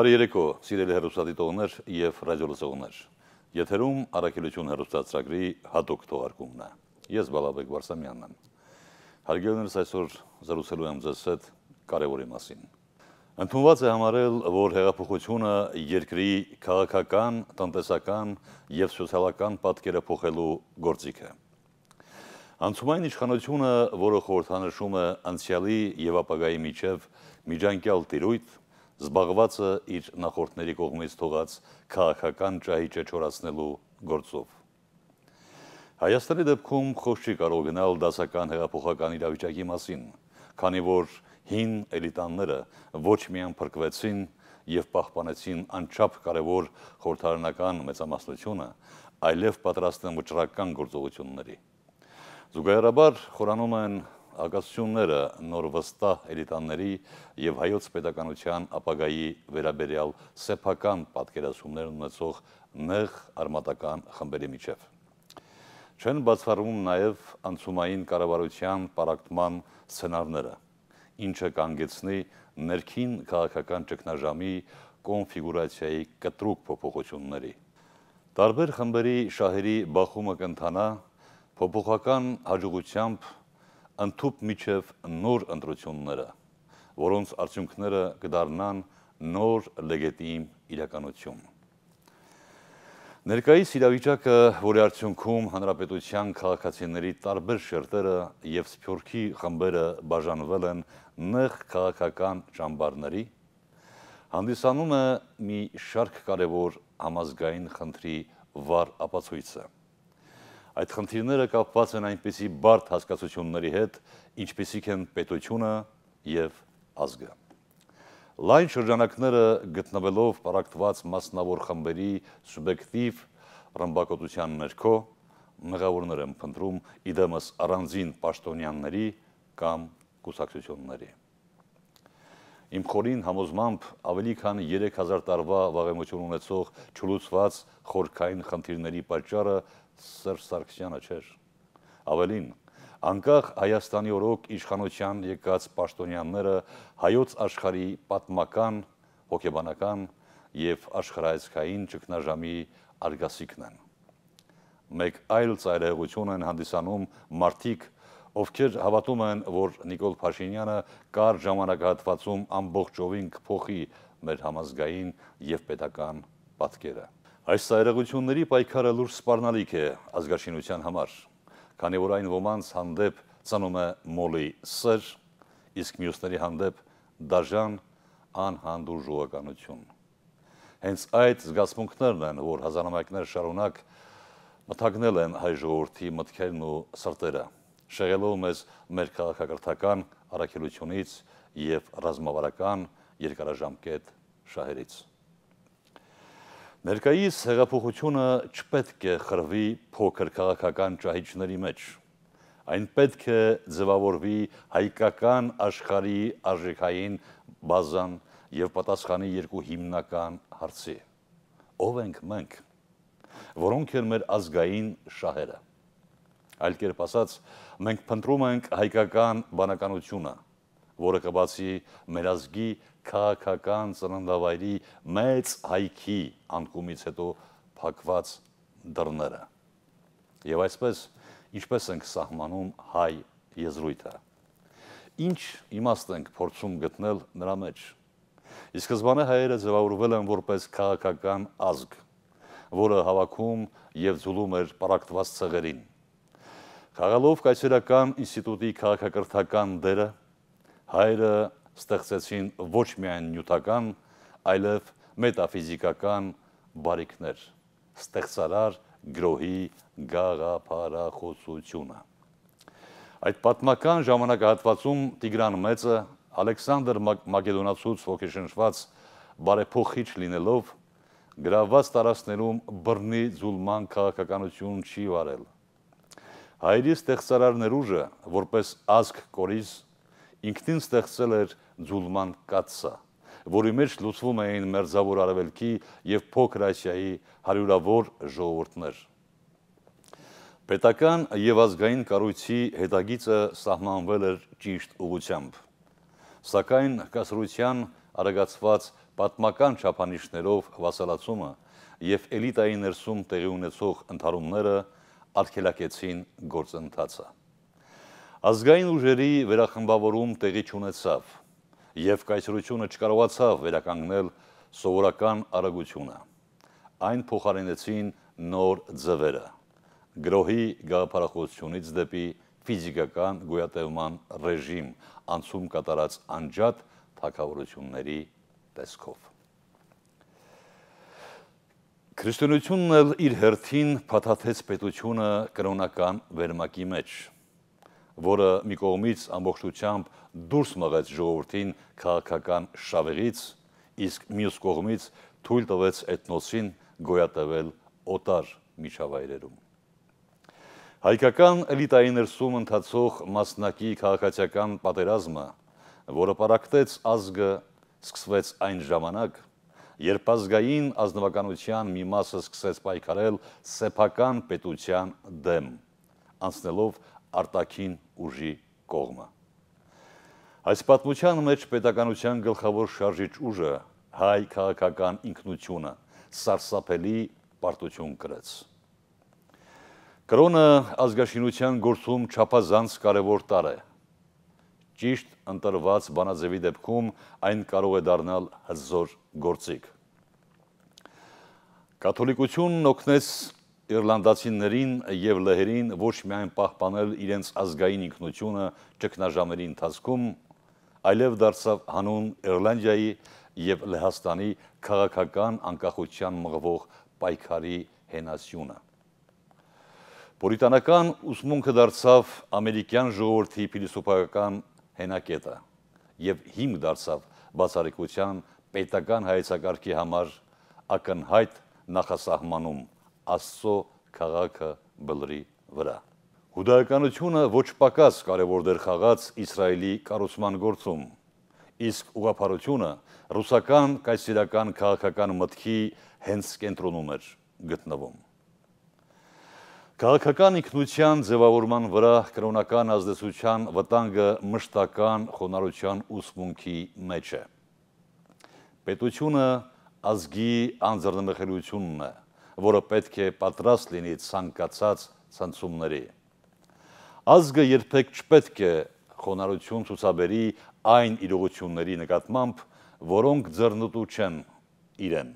Բարի երեկո, սիրելի հերոստատիտողներ եւ ռադիոլսողներ։ Եթերում առաքելություն հերոստատծրագրի հատուկ թողարկումն է։ Ես Բալաբեկ Վարսամյանն եմ։ Հարգելներս այսօր զրուցելու եմ ձեզ հետ կարևորի մասին։ Ընդունված է համարել, որ հեղափոխությունը երկրի քաղաքական, տնտեսական եւ սոցիալական պատկերը փոխելու գործիք է։ Անցումային իշխանությունը, որը խորհրդանշում է անցյալի եւ ապագայի միջև միջանկյալ տիրույթ, զբաղվածը իր նախորդների կողմից թողած քաղաքական ճահիճը չորացնելու գործով։ Հայաստանի դեպքում խոս չի կարող գնալ դասական հեղափոխական իրավիճակի մասին, քանի որ հին էլիտանները ոչ միայն փրկվեցին եւ պահպանեցին անչափ կարևոր խորհրդարանական մեծամասնությունը, այլև պատրաստ են վճռական գործողությունների։ Զուգահեռաբար խորանում են ակասությունները նոր վստահ էլիտաների եւ հայոց պետականության ապագայի վերաբերյալ սեփական պատկերացումներ ունեցող նեղ արմատական խմբերի միջև։ Չեն բացառվում նաեւ անցումային կառավարության պարակտման սցենարները, ինչը կանգեցնի ներքին քաղաքական ճգնաժամի կոնֆիգուրացիայի կտրուկ փոփոխությունների։ Տարբեր խմբերի շահերի բախումը կընթանա փոփոխական հաջողությամբ ընդཐուպ միջև նոր ընտրությունները, որոնց արդյունքները կդառնան նոր լեգետիմ իրականություն։ Ներկայիս իրավիճակը, որի արդյունքում հանրապետության քաղաքացիների տարբեր շերտերը եւ Սփյուռքի խմբերը բաժանվել են նեղ քաղաքական ճամբարների, հանդիսանում է մի շարք կարևոր համազգային խնդրի վառ ապացույցը։ Այդ խնդիրները կապված են այնպիսի բարդ հասկացությունների հետ, ինչպիսիք են պետությունը եւ ազգը։ Լայն շրջանակները գտնվելով պարակտված մասնավոր խմբերի սուբյեկտիվ ռմբակոծության ներքո մեղավորներ են փնտրում իդեմս առանձին պաշտոնյաների կամ կուսակցությունների։ Իմ խորին համոզմամբ ավելի քան 3000 տարվա վաղեմություն ունեցող չլուծված խորքային խնդիրների պատճառը Սերժ Սարգսյանը չէր։ Ավելին, անկախ Հայաստանի օրոք իշխանության եկած պաշտոնյանները հայոց աշխարհի պատմական, հոգեբանական եւ աշխարհայացքային ճգնաժամի արգասիքն են։ Մեկ այլ ծայրահեղություն են հանդիսանում մարդիկ, ովքեր հավատում են, որ Նիկոլ Փաշինյանը կար ժամանակահատվածում ամբողջովին կփոխի մեր համազգային եւ պետական պատկերը։ Այս սայրեղությունների պայքարը լուրջ սպառնալիք է ազգաշինության համար, քանի որ այն ոմանց հանդեպ ծնում է մոլի սեր, իսկ մյուսների հանդեպ դաժան անհանդուր ժողականություն։ Հենց այդ զգացմունքներն են, որ հազանամյակներ շարունակ մթագնել են հայ ժողովրդի մտքերն ու սրտերը, շեղելով մեզ մեր քաղաքակրթական առաքելությունից եւ ռազմավարական երկարաժամկետ շահերից։ Ներկայիս հեղափոխությունը չպետք է խրվի փոքր քաղաքական ճահիճների մեջ։ Այն պետք է ձևավորվի հայկական աշխարհի արժեքային բազան եւ պատասխանի երկու հիմնական հարցի։ Ո՞վ ենք մենք, որոնք են մեր ազգային շահերը։ Այլ կերպ ասած, մենք փնտրում ենք հայկական բանականությունը որը կբացի մեր ազգի քաղաքական ծննդավայրի մեծ հայքի անկումից հետո փակված դռները։ Եվ այսպես, ինչպես ենք սահմանում հայ եզրույթը։ Ինչ իմաստ ենք փորձում գտնել նրա մեջ։ Իսկ սկզբանե հայերը ձևավորվել են որպես քաղաքական ազգ, որը հավաքում եւ ձուլում էր պարակտված ցեղերին։ Խաղալով կայսերական ինստիտուտի քաղաքակրթական դերը հայրը ստեղծեցին ոչ միայն նյութական, այլև մետաֆիզիկական բարիքներ, ստեղծարար գրոհի գաղափարախոսությունը։ Այդ պատմական ժամանակահատվածում Տիգրան Մեծը Ալեքսանդր Մակեդոնացուց ոգեշնչված բարեփոխիչ լինելով գրաված տարածներում բռնի զուլման քաղաքականություն չի վարել։ Հայրի ստեղծարար ներուժը որպես ազգ կորիզ ինքնին ստեղծել էր ձուլման կացը, որի մեջ լուծվում էին մերձավոր արևելքի եւ փոքր Ասիայի հարյուրավոր ժողովուրդներ։ Պետական եւ ազգային կառույցի հետագիծը սահմանվել էր ճիշտ ուղությամբ։ Սակայն կասրության արագացված պատմական չափանիշներով վասալացումը եւ էլիտայի ներսում տեղի ունեցող ընդհարումները արգելակեցին գործընթացը։ Ազգային ուժերի վերախմբավորում տեղի չունեցավ և կայսրությունը չկարողացավ վերականգնել սովորական արագությունը։ Այն փոխարինեցին նոր ձևերը։ Գրոհի գաղափարախոսությունից դեպի ֆիզիկական գոյատևման ռեժիմ անցում կատարած անջատ թակավորությունների տեսքով։ Քրիստոնությունն էլ իր հերթին փաթաթեց պետությունը կրոնական վերմակի մեջ որը մի կողմից ամբողջությամբ դուրս մղեց ժողովրդին քաղաքական շավերից, իսկ մյուս կողմից թույլ տվեց էթնոսին գոյատևել օտար միջավայրերում։ Հայկական էլիտայի ներսում ընթացող մասնակի քաղաքացիական պատերազմը, որը պարակտեց ազգը, սկսվեց այն ժամանակ, երբ ազգային ազնվականության մի մասը սկսեց պայքարել սեփական պետության դեմ, անցնելով արտաքին ուժի կողմը։ Այս պատմության մեջ պետականության գլխավոր շարժիչ ուժը հայ քաղաքական ինքնությունը սարսափելի պարտություն կրեց։ Կրոնը ազգաշինության գործում չափազանց կարևոր տար է։ Ճիշտ ընտրված բանաձևի դեպքում այն կարող է դառնալ հզոր գործիք։ Կաթոլիկությունն օգնեց Իռլանդացիներին եւ լեհերին ոչ միայն պահպանել իրենց ազգային ինքնությունը ճգնաժամերի ընթացքում, այլև դարձավ հանուն Իռլանդիայի եւ Լեհաստանի քաղաքական անկախության մղվող պայքարի հենասյունը։ Պորիտանական ուսմունքը դարձավ ամերիկյան ժողովրդի փիլիսոփայական հենակետը եւ հիմք դարձավ բացարիքության պետական հայեցակարգի համար ակնհայտ նախասահմանում Աստծո քաղաքը բլրի վրա։ Հուդայականությունը ոչ պակաս կարևոր դեր խաղաց Իսրայելի կառուցման գործում, իսկ ուղղափառությունը ռուսական կայսերական քաղաքական մտքի հենց կենտրոնում էր գտնվում։ Քաղաքական ինքնության ձևավորման վրա կրոնական ազդեցության վտանգը մշտական խոնարհության ուսմունքի մեջ է։ Պետությունը ազգի անձեռնմխելիությունն է, որը պետք է պատրաստ լինի ցանկացած ցնցումների։ Ազգը երբեք չպետք է խոնարհություն ցուցաբերի այն իրողությունների նկատմամբ, որոնք ձեռնտու չեն իրեն։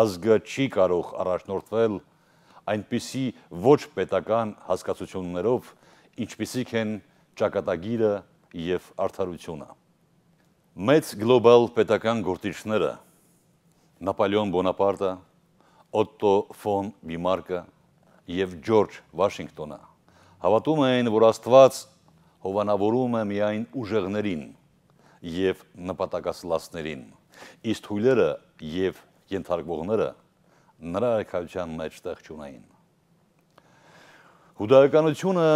Ազգը չի կարող առաջնորդվել այնպիսի ոչ պետական հասկացություններով, ինչպիսիք են ճակատագիրը եւ արդարությունը։ Մեծ գլոբալ պետական գործիչները Նապոլեոն Բոնապարտը Օտո ֆոն Բիմարկը եւ Ջորջ Վաշինգտոնը հավատում էին, որ Աստված հովանավորում է միայն ուժեղներին եւ նպատակասլացներին։ Իսկ հույլերը եւ ենթարկվողները նրա արքայության մեջ տեղ չունեին։ Հուդայականությունը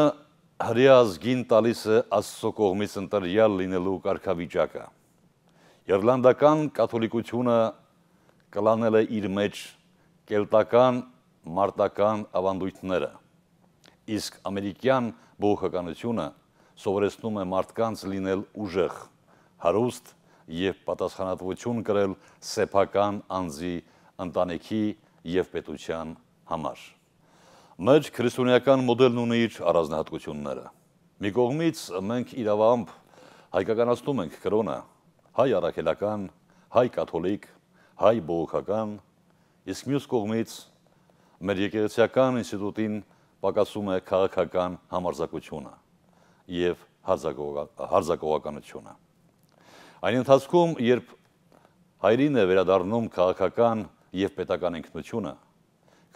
հրեա ազգին տալիս է Աստծո կողմից ընտրյալ լինելու կարգավիճակը։ Իռլանդական կաթոլիկությունը կլանել է իր մեջ կելտական մարտական ավանդույթները։ Իսկ ամերիկյան բողոքականությունը սովորեցնում է մարդկանց լինել ուժեղ, հարուստ եւ պատասխանատվություն կրել սեփական անձի, ընտանիքի եւ պետության համար։ Մեր քրիստոնեական մոդելն ունի իր առանձնահատկությունները։ Մի կողմից մենք իրավամբ հայկականացնում ենք կրոնը, հայ առաքելական, հայ կաթոլիկ, հայ բողոքական, իսկ մյուս կողմից մեր եկեղեցական ինստիտուտին պակասում է քաղաքական համարձակությունը եւ հարձակողականությունը։ Այն ընթացքում, երբ հայրին է վերադառնում քաղաքական եւ պետական ինքնությունը,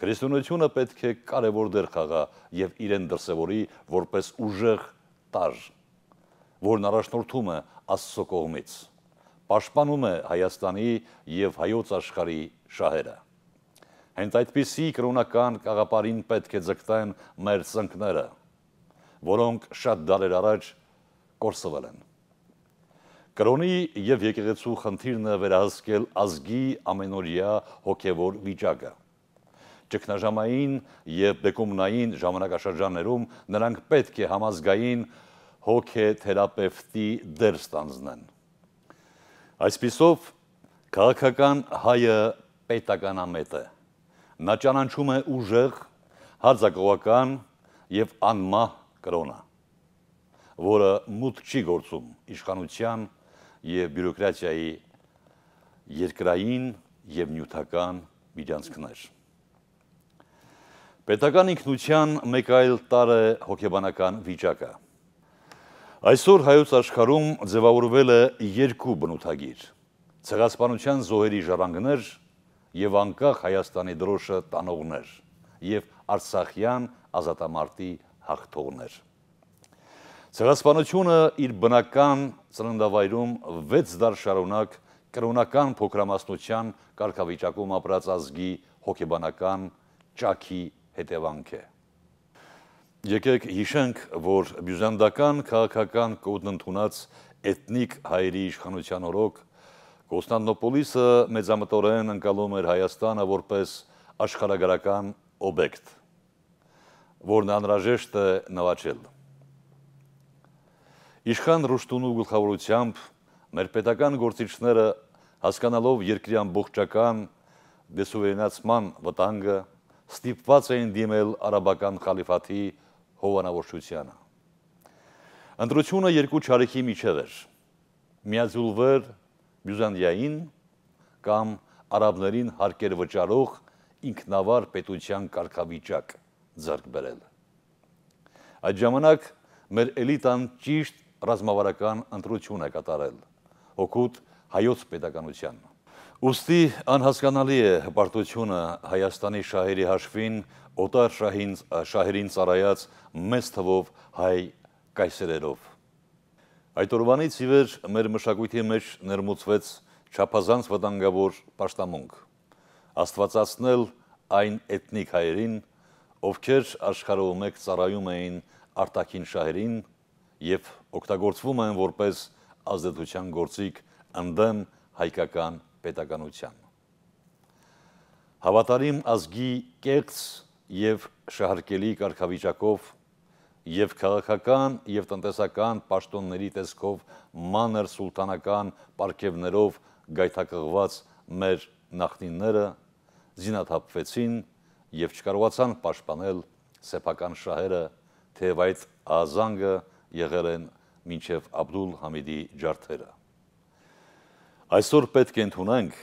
քրիստոնեությունը պետք է կարևոր դեր խաղա եւ իրեն դրսեւորի որպես ուժեղ տար, որն առաջնորդում է Աստծո կողմից, պաշտպանում է Հայաստանի եւ հայոց աշխարհի շահերը։ Հենց այդպիսի կրոնական կաղապարին պետք է ձգտեն մեր ծնքները, որոնք շատ դարեր առաջ կորսվել են։ Կրոնի և եկեղեցու խնդիրն է վերահասկել ազգի ամենորյա հոգևոր վիճակը։ Չկնաժամային և բեկումնային ժամանակաշրջաններում նրանք պետք է համազգային հոգե թերապևտի դեր ստանձնեն։ Այսպիսով, կաղաքական հայը պետականամետ է։ Նա ճանաչում է ուժեղ, հարձակողական եւ անմահ կրոնը, որը մուտք չի գործում իշխանության եւ բյուրոկրատիայի երկրային եւ նյութական միջանցքներ։ Պետական ինքնության մեկ այլ տար է հոգեբանական վիճակը։ Այսօր հայոց աշխարում ձևավորվել է երկու բնութագիր՝ ցեղասպանության զոհերի ժառանգներ եւ անկախ Հայաստանի դրոշը տանողներ եւ Արցախյան ազատամարտի հաղթողներ։ Ցեղասպանությունը իր բնական ծննդավայրում 6 դար շարունակ կրոնական փոքրամասնության կարգավիճակում ապրած ազգի հոգեբանական ճաքի հետևանք է։ Եկեք հիշենք, որ բյուզանդական քաղաքական կոդն ընդունած էթնիկ հայերի իշխանության օրոք 1918 Կոստանդնոպոլիսը մեծամտորեն ընկալում էր Հայաստանը որպես աշխարհագրական օբյեկտ, որն անհրաժեշտ է նվաճել։ Իշխան Ռուշտունու գլխավորությամբ մեր պետական գործիչները հասկանալով երկրի ամբողջական դեսուվերենացման վտանգը ստիպված էին դիմել արաբական խալիֆաթի հովանավորշությանը։ Ընտրությունը երկու չարիքի միջև էր։ Միաձուլվեր Բյուզանդիային կամ արաբներին հարկեր վճարող ինքնավար պետության կարգավիճակ ձեռք բերել։ Այդ ժամանակ մեր էլիտան ճիշտ ռազմավարական ընտրություն է կատարել հոգուտ հայոց պետականության։ Ոստի անհասկանալի է հպարտությունը Հայաստանի շահերի հաշվին օտար շահերին ծառայած մեծ թվով հայ կայսերերով։ Այդ օրվանից ի վեր մեր մշակույթի մեջ ներմուծվեց չափազանց վտանգավոր պաշտամունք։ Աստվածացնել այն էթնիկ հայերին, ովքեր աշխարհով մեկ ծառայում էին արտաքին շահերին եւ օգտագործվում են որպես ազդեցության գործիք ընդդեմ հայկական պետականության։ Հավատարիմ ազգի կեղծ եւ շահարկելի կարգավիճակով եւ քաղաքական եւ տնտեսական պաշտոնների տեսքով մանր սուլտանական պարգևներով գայթակղված մեր նախնիները զինաթափվեցին եւ չկարողացան պաշտպանել սեփական շահերը, թեև այդ ազանգը եղել են մինչև Աբդուլ Համիդի ջարդերը։ Այսօր պետք է ընդունենք,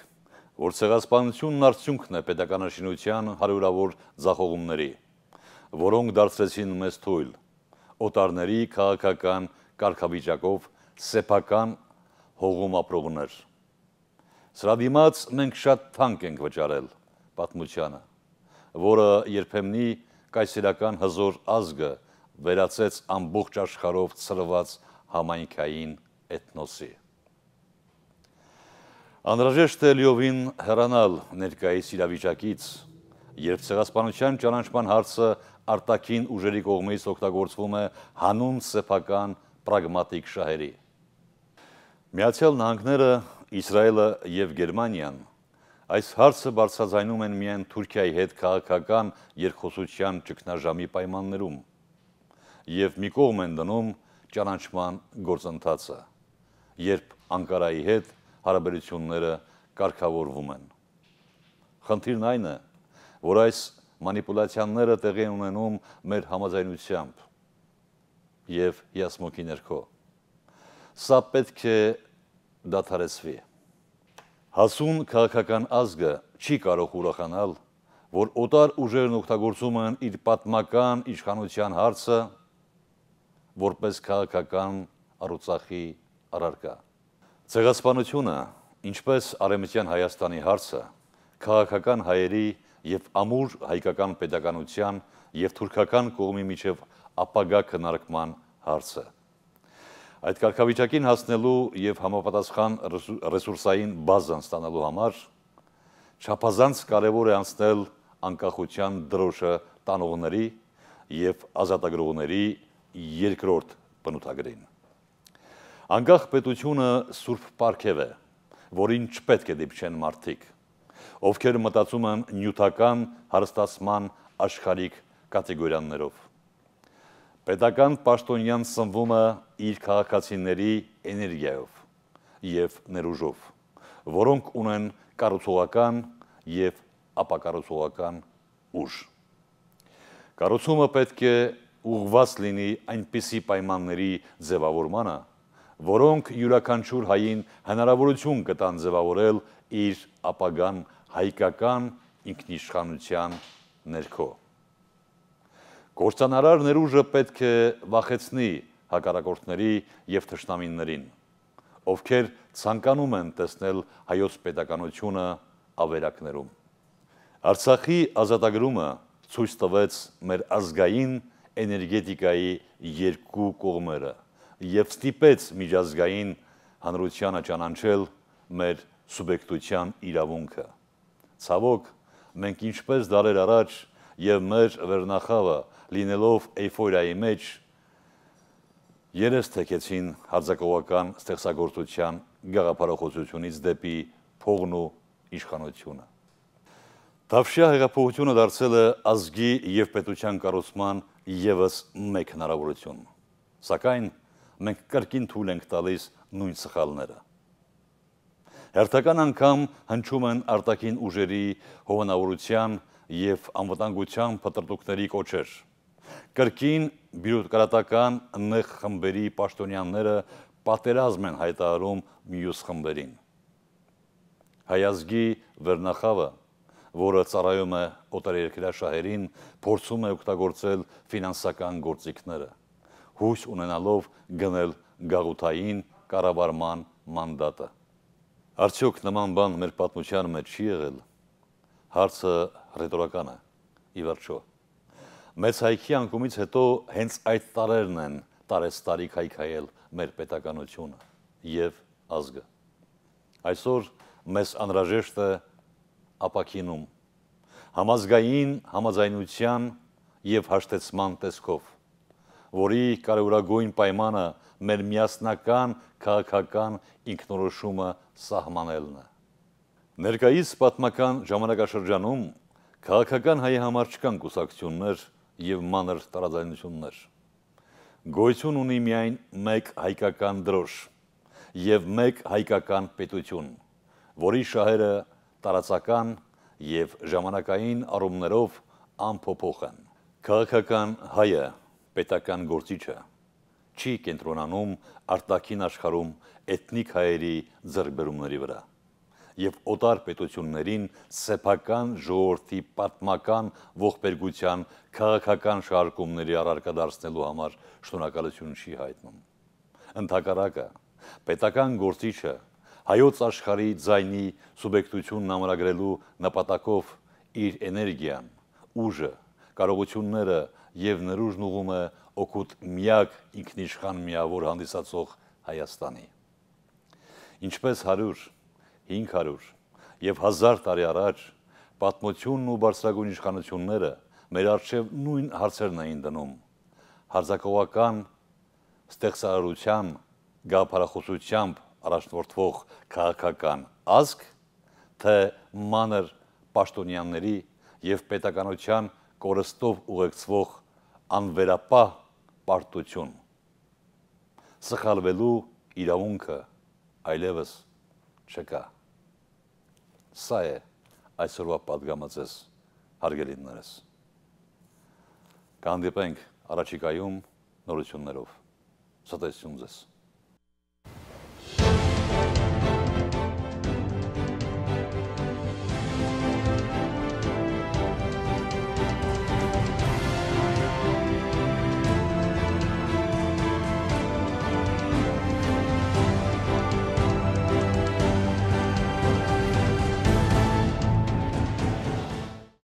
որ ցեղասպանությունն արդյունքն է pedagogical շինության հարյուրավոր զախողումների, որոնք դարձրեցին մեզ թույլ օտարների քաղաքական կարգավիճակով սեփական հողում ապրողներ։ Սրա դիմաց մենք շատ թանկ ենք վճարել պատմությանը, որը երբեմնի կայսերական հզոր ազգը վերացեց ամբողջ աշխարհով ծրված համայնքային էթնոսի։ Անհրաժեշտ է լիովին հեռանալ ներկայիս իրավիճակից, Երբ ցեղասպանության ճանաչման հարցը արտաքին ուժերի կողմից օգտագործվում է հանուն սեփական պրագմատիկ շահերի։ Միացյալ Նահանգները, Իսրայելը եւ Գերմանիան այս հարցը բարձրաձայնում են միայն Թուրքիայի հետ քաղաքական երկխոսության ճգնաժամի պայմաններում եւ մի կողմ են դնում ճանաչման գործընթացը, երբ Անկարայի հետ հարաբերությունները կարգավորվում են։ Խնդիրն այն է, որ այս մանիպուլացիաները տեղի ունենում մեր համաձայնությամբ եւ հիասմոքի ներքո։ Սա պետք է դադարեցվի։ Հասուն քաղաքական ազգը չի կարող ուրախանալ, որ օտար ուժերն օգտագործում են իր պատմական իշխանության հարցը որպես քաղաքական առուցախի առարկա։ Ցեղասպանությունը, ինչպես արեմտյան Հայաստանի հարցը, քաղաքական հայերի եւ ամուր հայկական pedagogian եւ թուրքական կողմի միջև ապագա քննարկման հարցը։ Այդ կարգավիճակին հասնելու եւ համապատասխան ռեսուրսային բազան ստանալու համար չափազանց կարեւոր է անցնել անկախության դրոշը տանողների եւ ազատագրողների երկրորդ բնութագրին։ Անկախ պետությունը սուրբ պարգև է, որին չպետք է դիպչեն մարդիկ ովքեր մտածում են նյութական հարստասման աշխարհիկ կատեգորիաներով։ Պետական պաշտոնյան սնվում է իր քաղաքացիների էներգիայով եւ ներուժով, որոնք ունեն կառուցողական եւ ապակառուցողական ուժ։ Կառուցումը պետք է ուղված լինի այնպիսի պայմանների ձևավորմանը, որոնք յուրաքանչյուր հային հնարավորություն կտան ձևավորել իր ապագան հայկական ինքնիշխանության ներքո։ Գործանարար ներուժը պետք է վախեցնի հակարակորդների և թշնամիններին, ովքեր ծանկանում են տեսնել հայոց պետականությունը ավերակներում։ Արցախի ազատագրումը ծույս տվեց մեր ազգային էներգետիկայի երկու կողմերը և ստիպեց միջազգային հանրությանը ճանանչել մեր սուբեկտության իրավունքը։ Ցավոք, մենք ինչպես դարեր առաջ եւ մեր վերնախավը լինելով էйֆորիայի մեջ երես թեկեցին հարձակողական ստեղծագործության գաղափարախոսությունից դեպի փողն ու իշխանությունը։ Թավշյա հեղափոխությունը դարձել է ազգի եւ պետության կառուցման եւս մեկ հնարավորություն։ Սակայն մենք կրկին թույլ ենք տալիս նույն սխալները հերթական անգամ հնչում են արտակին ուժերի հովանավորության և անվտանգության պտրտուկների կոչեր։ Կրկին բիրուտկարատական նեղ խմբերի պաշտոնյանները պատերազմ են հայտարում մյուս խմբերին։ Հայազգի վերնախավը, որը ծառայում է օտարերկրյա շահերին, փորձում է օգտագործել ֆինանսական գործիքները, հույս ունենալով գնել գաղութային կառավարման մանդատը։ Արդյոք նման բան մեր պատմության մեջ չի եղել։ Հարցը ռետորական է, ի վերջո։ Մեծ հայքի անկումից հետո հենց այդ տարերն են տարեստարի քայքայել մեր պետականությունը եւ ազգը։ Այսօր մեզ անհրաժեշտ է ապակինում համազգային համաձայնության եւ հաշտեցման տեսքով, որի կարևորագույն պայմանը մեր միասնական քաղաքական ինքնորոշումը սահմանելն է։ Ներկայիս պատմական ժամանակաշրջանում քաղաքական հայի համար չկան կուսակցություններ եւ մանր տարաձայնություններ։ Գոյություն ունի միայն մեկ հայկական դրոշ եւ մեկ հայկական պետություն, որի շահերը տարածական եւ ժամանակային առումներով անփոփոխ են։ Քաղաքական հայը պետական գործիչը չի կենտրոնանում արտաքին աշխարհում էթնիկ հայերի ձեռքբերումների վրա եւ օտար պետություններին սեփական ժողովրդի պատմական ողբերգության քաղաքական շարժումների առարկա դարձնելու համար շնորհակալություն չի հայտնում։ Ընթակարակը պետական գործիչը հայոց աշխարհի ձայնի սուբյեկտությունն ամրագրելու նպատակով իր էներգիան, ուժը կարողությունները եւ ներուժն ուղում է օգուտ միակ ինքնիշխան միավոր հանդիսացող Հայաստանի։ Ինչպես 100, 500 եւ 1000 տարի առաջ պատմությունն ու բարձրագույն իշխանությունները մեր արժև նույն հարցերն էին դնում։ Հարձակողական ստեղծարարության գաղափարախոսությամբ առաջնորդվող քաղաքական ազգ թե մանր պաշտոնյաների եւ պետականության կորստով ուղեկցվող անվերապահ պարտություն սխալվելու իրավունքը այլևս չկա սա է այսօրվա падգամածես հարգելիներս կանդիպենք առաջիկայում նորություններով ստեսյուն ձեզ